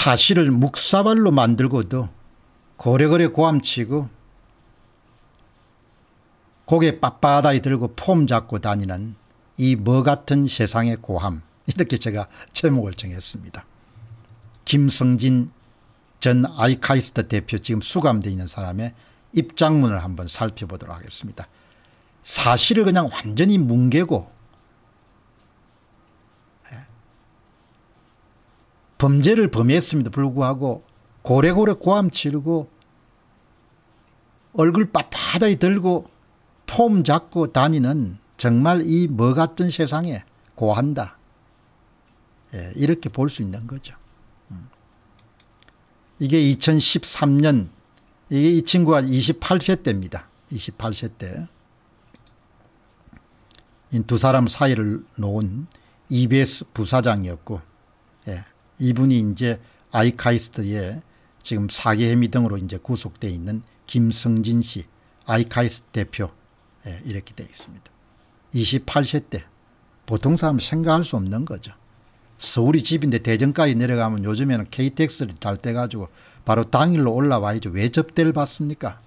사실을 묵사발로 만들고도 고래고래 고함치고 고개 빳빳하게 들고 폼 잡고 다니는 이 뭐 같은 세상의 고함 이렇게 제가 제목을 정했습니다. 김성진 전 아이카이스트 대표 지금 수감되어 있는 사람의 입장문을 한번 살펴보도록 하겠습니다. 사실을 그냥 완전히 뭉개고 범죄를 범했음에도 불구하고 고래고래 고함 치르고 얼굴 빳빳하게 들고 폼 잡고 다니는 정말 이 뭐 같은 세상에 고한다. 예, 이렇게 볼 수 있는 거죠. 음. 이게 2013년 이게 이 친구가 28세 때입니다. 28세 때. 두 사람 사이를 놓은 EBS 부사장이었고 예. 이분이 이제 아이카이스트의 지금 사기 혐의 등으로 이제 구속돼 있는 김성진 씨 아이카이스트 대표 예, 이렇게 되어 있습니다. 28세 때 보통 사람 생각할 수 없는 거죠. 서울이 집인데 대전까지 내려가면 요즘에는 KTX를 잘때가지고 바로 당일로 올라와야죠. 왜 접대를 받습니까?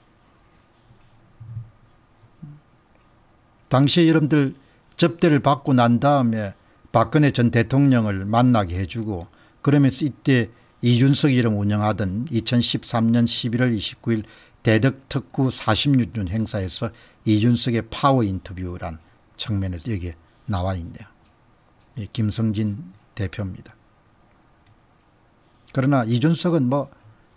당시에 여러분들 접대를 받고 난 다음에 박근혜 전 대통령을 만나게 해주고 그러면서 이때 이준석이름 운영하던 2013년 11월 29일 대덕특구 46년 행사에서 이준석의 파워 인터뷰란 측면에서 여기에 나와 있네요. 예, 김성진 대표입니다. 그러나 이준석은 뭐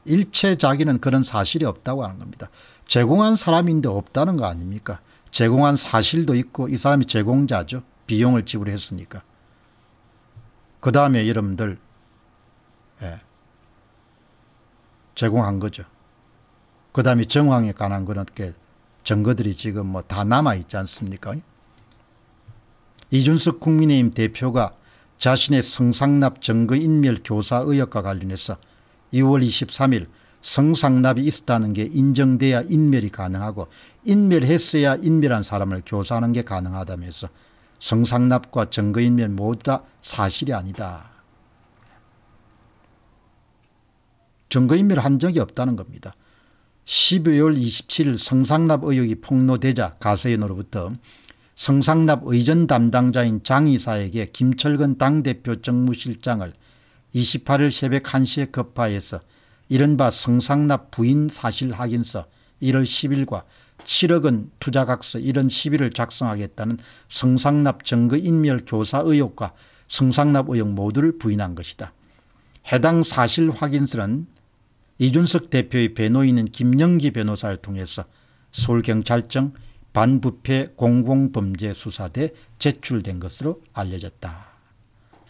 일체 자기는 그런 사실이 없다고 하는 겁니다. 제공한 사람인데 없다는 거 아닙니까? 제공한 사실도 있고 이 사람이 제공자죠. 비용을 지불했으니까. 그 다음에 여러분들 예. 제공한 거죠. 그 다음에 정황에 관한 그런 게 증거들이 지금 뭐 다 남아 있지 않습니까? 이준석 국민의힘 대표가 자신의 성상납 증거인멸 교사 의혹과 관련해서 2월 23일 성상납이 있었다는 게 인정돼야 인멸이 가능하고 인멸했어야 인멸한 사람을 교사하는 게 가능하다면서 성상납과 증거인멸 모두 다 사실이 아니다. 증거인멸을 한 적이 없다는 겁니다. 12월 27일 성상납 의혹이 폭로되자 가세인으로부터 성상납 의전 담당자인 장 이사에게 김철근 당대표 정무실장을 28일 새벽 1시에 급파해서 이른바 성상납 부인 사실 확인서 1월 10일과 7억 원 투자각서 1월 10일을 작성하겠다는 성상납 증거인멸 교사 의혹과 성상납 의혹 모두를 부인한 것이다. 해당 사실 확인서는 이준석 대표의 변호인인 김영기 변호사를 통해서 서울경찰청 반부패 공공범죄수사대 제출된 것으로 알려졌다.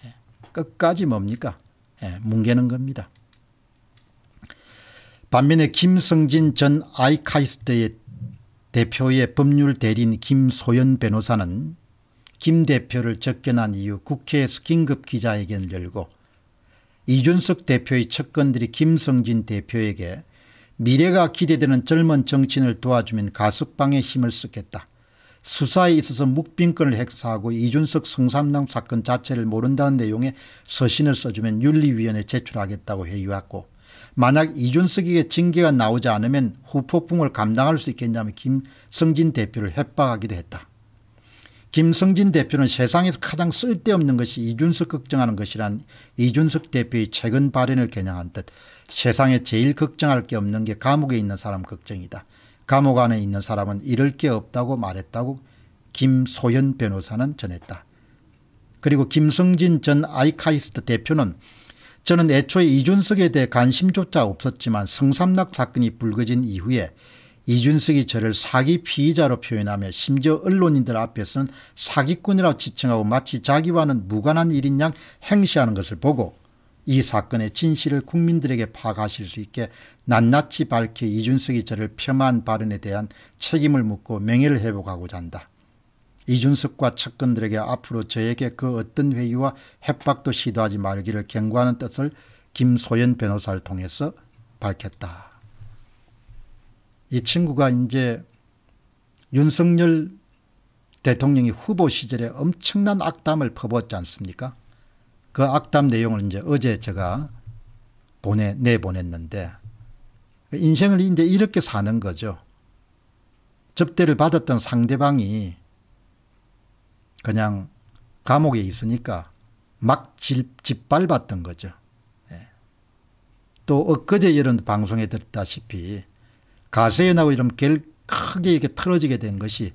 예, 끝까지 뭡니까? 예. 뭉개는 겁니다. 반면에 김성진 전 아이카이스트의 대표의 법률 대리인 김소연 변호사는 김 대표를 적견한 이후 국회에서 긴급 기자회견을 열고 이준석 대표의 측근들이 김성진 대표에게 미래가 기대되는 젊은 정치인을 도와주면 가석방에 힘을 쓰겠다. 수사에 있어서 묵빈권을 행사하고 이준석 성삼남 사건 자체를 모른다는 내용의 서신을 써주면 윤리위원회 제출하겠다고 해유했고 만약 이준석에게 징계가 나오지 않으면 후폭풍을 감당할 수 있겠냐며 김성진 대표를 협박하기도 했다. 김성진 대표는 세상에서 가장 쓸데없는 것이 이준석 걱정하는 것이란 이준석 대표의 최근 발언을 겨냥한 듯 세상에 제일 걱정할 게 없는 게 감옥에 있는 사람 걱정이다. 감옥 안에 있는 사람은 잃을 게 없다고 말했다고 김소현 변호사는 전했다. 그리고 김성진 전 아이카이스트 대표는 저는 애초에 이준석에 대해 관심조차 없었지만 성삼락 사건이 불거진 이후에 이준석이 저를 사기 피의자로 표현하며 심지어 언론인들 앞에서는 사기꾼이라고 지칭하고 마치 자기와는 무관한 일인 양 행시하는 것을 보고 이 사건의 진실을 국민들에게 파악하실 수 있게 낱낱이 밝혀 이준석이 저를 폄하한 발언에 대한 책임을 묻고 명예를 회복하고자 한다. 이준석과 측근들에게 앞으로 저에게 그 어떤 회유와 협박도 시도하지 말기를 경고하는 뜻을 김소연 변호사를 통해서 밝혔다. 이 친구가 이제 윤석열 대통령이 후보 시절에 엄청난 악담을 퍼부었지 않습니까? 그 악담 내용을 이제 어제 제가 보내, 내보냈는데 인생을 이제 이렇게 사는 거죠. 접대를 받았던 상대방이 그냥 감옥에 있으니까 막 짓밟았던 거죠. 예. 또 엊그제 이런 방송에 들었다시피 가세연하고 이런 결 크게 이렇게 틀어지게 된 것이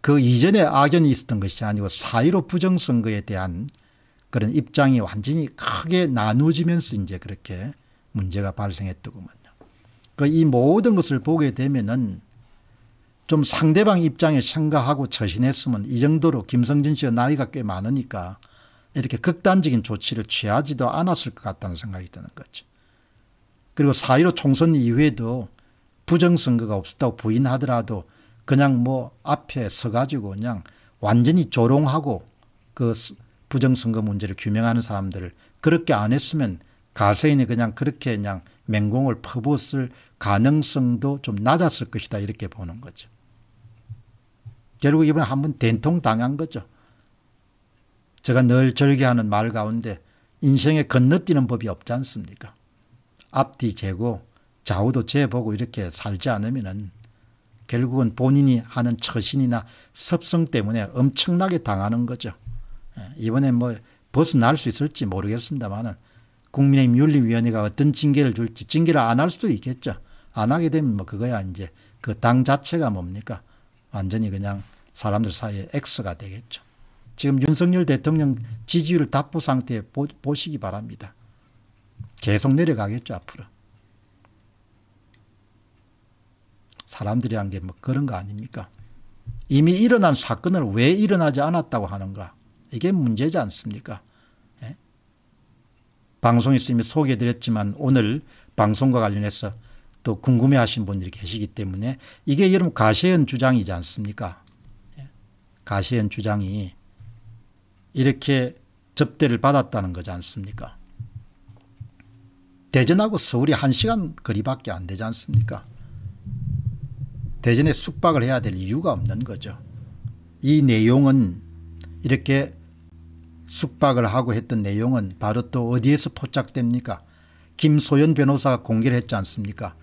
그 이전에 악연이 있었던 것이 아니고 사이로 부정선거에 대한 그런 입장이 완전히 크게 나누어지면서 이제 그렇게 문제가 발생했더구먼요. 그 이 모든 것을 보게 되면은 좀 상대방 입장에 생각하고 처신했으면 이 정도로 김성진 씨의 나이가 꽤 많으니까 이렇게 극단적인 조치를 취하지도 않았을 것 같다는 생각이 드는 거죠. 그리고 사이로 총선 이후에도 부정선거가 없었다고 부인하더라도 그냥 뭐 앞에 서가지고 그냥 완전히 조롱하고 그 부정선거 문제를 규명하는 사람들을 그렇게 안 했으면 가세인이 그냥 그렇게 그냥 맹공을 퍼붓을 가능성도 좀 낮았을 것이다 이렇게 보는 거죠. 결국 이번에 한번 된통 당한 거죠. 제가 늘 절개하는 말 가운데 인생에 건너뛰는 법이 없지 않습니까? 앞뒤 재고 좌우도 재보고 이렇게 살지 않으면은 결국은 본인이 하는 처신이나 섭성 때문에 엄청나게 당하는 거죠. 예, 이번에 뭐 벗어날 수 있을지 모르겠습니다만은 국민의힘 윤리위원회가 어떤 징계를 줄지 징계를 안 할 수도 있겠죠. 안 하게 되면 뭐 그거야 이제 그 당 자체가 뭡니까 완전히 그냥 사람들 사이에 X가 되겠죠. 지금 윤석열 대통령 지지율 답보 상태 보시기 바랍니다. 계속 내려가겠죠 앞으로. 사람들이란 게 뭐 그런 거 아닙니까? 이미 일어난 사건을 왜 일어나지 않았다고 하는가? 이게 문제지 않습니까? 예? 방송에서 이미 소개드렸지만 오늘 방송과 관련해서 또 궁금해하신 분들이 계시기 때문에 이게 여러분 가세현 주장이지 않습니까? 예? 가세현 주장이 이렇게 접대를 받았다는 거지 않습니까? 대전하고 서울이 1시간 거리밖에 안 되지 않습니까? 대전에 숙박을 해야 될 이유가 없는 거죠. 이 내용은 이렇게 숙박을 하고 했던 내용은 바로 또 어디에서 포착됩니까? 김소연 변호사가 공개를 했지 않습니까?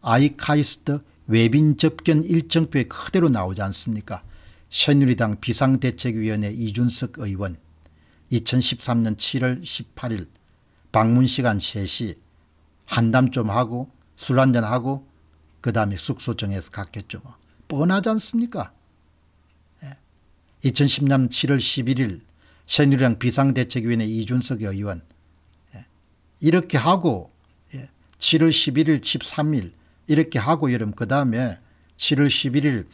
아이카이스트 외빈 접견 일정표에 그대로 나오지 않습니까? 새누리당 비상대책위원회 이준석 의원 2013년 7월 18일 방문 시간 3시 한담 좀 하고 술 한잔하고 그 다음에 숙소 정해서 갔겠죠. 뭐. 뻔하지 않습니까? 2010년 7월 11일 새누리당 비상대책위원회 이준석 의원 예. 이렇게 하고 7월 11일 13일 이렇게 하고 여름 그 다음에 7월 11일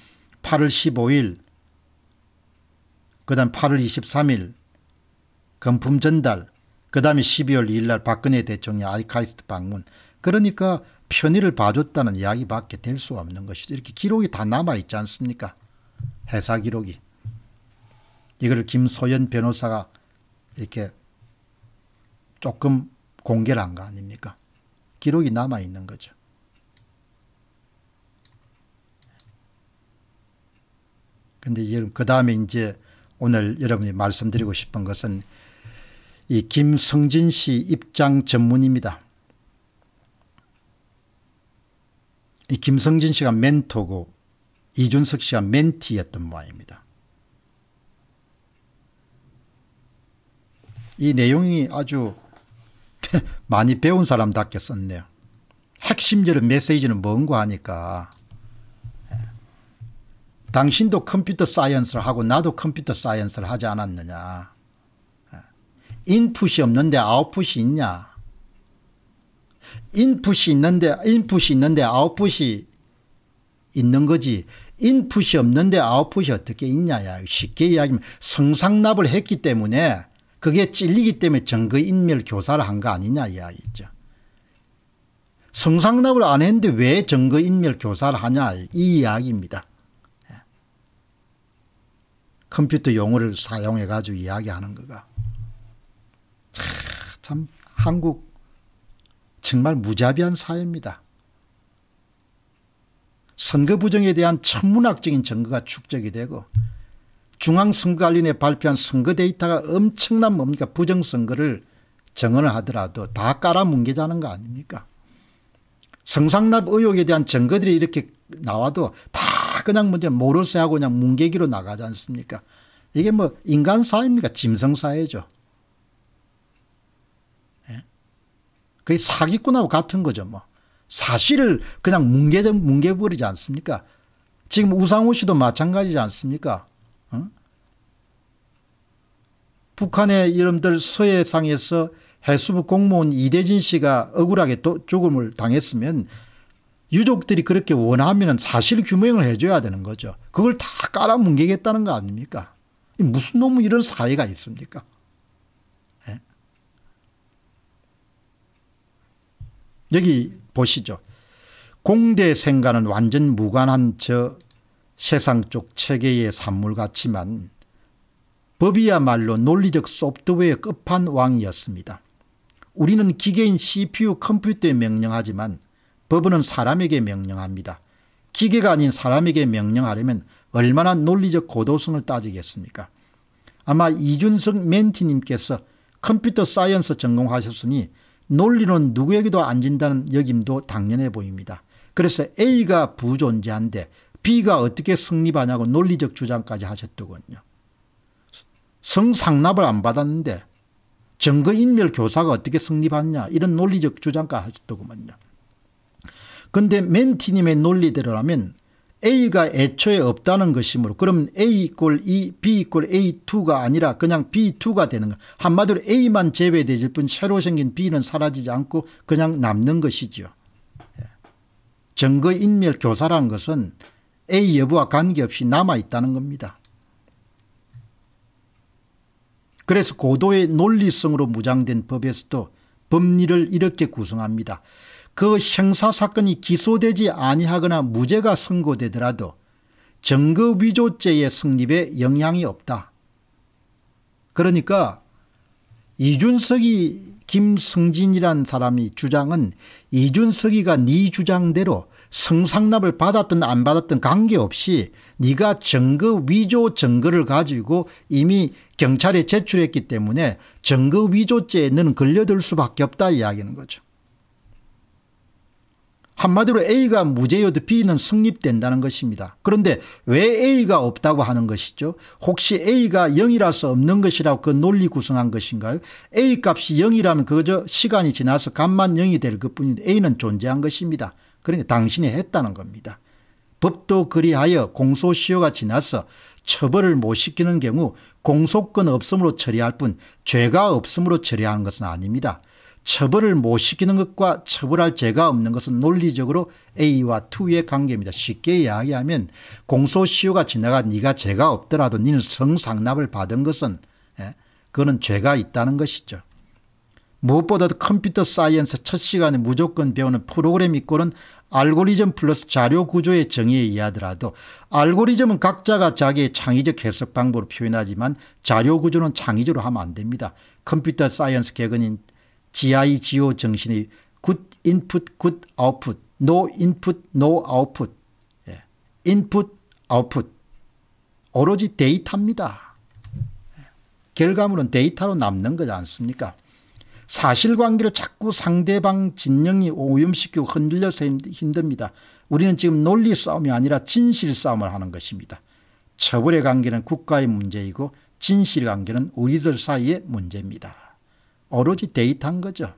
8월 15일 그 다음 8월 23일 금품 전달 그 다음에 12월 2일날 박근혜 대통령 아이카이스트 방문 그러니까 편의를 봐줬다는 이야기밖에 될 수 없는 것이죠. 이렇게 기록이 다 남아있지 않습니까? 회사 기록이. 이걸 김소연 변호사가 이렇게 조금 공개를 한 거 아닙니까? 기록이 남아있는 거죠. 근데 그 다음에 이제 오늘 여러분이 말씀드리고 싶은 것은 이 김성진 씨 입장 전문입니다. 이 김성진 씨가 멘토고 이준석 씨가 멘티였던 모양입니다. 이 내용이 아주 많이 배운 사람답게 썼네요. 핵심적인 메시지는 뭔가 하니까 예. 당신도 컴퓨터 사이언스를 하고 나도 컴퓨터 사이언스를 하지 않았느냐. 예. 인풋이 없는데 아웃풋이 있냐. 인풋이 있는데 인풋이 있는데 아웃풋이 있는 거지 인풋이 없는데 아웃풋이 어떻게 있냐야 쉽게 이야기하면 성상납을 했기 때문에 그게 찔리기 때문에 정거인멸 교사를 한 거 아니냐 이야기죠. 성상납을 안 했는데 왜정거인멸 교사를 하냐 이 이야기입니다. 예. 컴퓨터 용어를 사용해 가지고 이야기하는 거가 참 한국 정말 무자비한 사회입니다. 선거 부정에 대한 천문학적인 증거가 축적이 되고 중앙선거관리에 발표한 선거 데이터가 엄청난 뭡니까 부정선거를 정언을 하더라도 다 깔아뭉개자는 거 아닙니까 성상납 의혹에 대한 증거들이 이렇게 나와도 다 그냥 먼저 모르쇠 하고 그냥 뭉개기로 나가지 않습니까 이게 뭐 인간사회입니까 짐승사회죠 그게 사기꾼하고 같은 거죠 뭐. 사실을 그냥 뭉개, 뭉개버리지 않습니까? 지금 우상호 씨도 마찬가지지 않습니까? 어? 북한의 이름들 서해상에서 해수부 공무원 이대진 씨가 억울하게 죽음을 당했으면 유족들이 그렇게 원하면 사실 규명을 해줘야 되는 거죠. 그걸 다 깔아뭉개겠다는 거 아닙니까? 무슨 놈의 이런 사회가 있습니까? 여기 보시죠. 공대 생과는 완전 무관한 저 세상 쪽 체계의 산물 같지만 법이야말로 논리적 소프트웨어 끝판왕이었습니다. 우리는 기계인 CPU 컴퓨터에 명령하지만 법은 사람에게 명령합니다. 기계가 아닌 사람에게 명령하려면 얼마나 논리적 고도성을 따지겠습니까? 아마 이준석 멘티님께서 컴퓨터 사이언스 전공하셨으니 논리는 누구에게도 안 진다는 여김도 당연해 보입니다. 그래서 A가 부존재한데 B가 어떻게 성립하냐고 논리적 주장까지 하셨더군요. 성상납을 안 받았는데 증거인멸 교사가 어떻게 성립하냐 이런 논리적 주장까지 하셨더구먼요. 근데 멘티님의 논리대로라면 A가 애초에 없다는 것이므로 그럼 A 이꼴 E, B 이꼴 A2가 아니라 그냥 B2가 되는 거 한마디로 A만 제외되질 뿐 새로 생긴 B는 사라지지 않고 그냥 남는 것이죠. 예. 증거인멸 교사라는 것은 A 여부와 관계없이 남아있다는 겁니다. 그래서 고도의 논리성으로 무장된 법에서도 법리를 이렇게 구성합니다. 그 형사 사건이 기소되지 아니하거나 무죄가 선고되더라도 증거 위조죄의 성립에 영향이 없다. 그러니까 이준석이 김성진이란 사람이 주장은 이준석이가 네 주장대로 성상납을 받았든 안 받았든 관계없이 네가 증거 위조 증거를 가지고 이미 경찰에 제출했기 때문에 증거 위조죄에 는 걸려들 수밖에 없다 이야기하는 거죠. 한마디로 A가 무죄여도 B는 성립된다는 것입니다. 그런데 왜 A가 없다고 하는 것이죠? 혹시 A가 0이라서 없는 것이라고 그 논리 구성한 것인가요? A 값이 0이라면 그저 시간이 지나서 값만 0이 될 것뿐인데 A는 존재한 것입니다. 그러니 까 당신이 했다는 겁니다. 법도 그리하여 공소시효가 지나서 처벌을 못 시키는 경우 공소권 없음으로 처리할 뿐 죄가 없음으로 처리하는 것은 아닙니다. 처벌을 못 시키는 것과 처벌할 죄가 없는 것은 논리적으로 A와 2의 관계입니다. 쉽게 이야기하면 공소시효가 지나가 네가 죄가 없더라도 니는 성상납을 받은 것은 예, 그거는 죄가 있다는 것이죠. 무엇보다도 컴퓨터 사이언스 첫 시간에 무조건 배우는 프로그램 이꼴는 알고리즘 플러스 자료 구조의 정의에 의하더라도 알고리즘은 각자가 자기의 창의적 해석 방법으로 표현하지만 자료 구조는 창의적으로 하면 안 됩니다. 컴퓨터 사이언스 개근인 GIGO 정신이 굿 인풋 굿 아웃풋 노 인풋 노 아웃풋 예. 인풋 아웃풋 오로지 데이터입니다. 예. 결과물은 데이터로 남는 거지 않습니까? 사실관계를 자꾸 상대방 진영이 오염시키고 흔들려서 힘듭니다. 우리는 지금 논리 싸움이 아니라 진실 싸움을 하는 것입니다. 처벌의 관계는 국가의 문제이고 진실 관계는 우리들 사이의 문제입니다. 오로지 데이터인 거죠.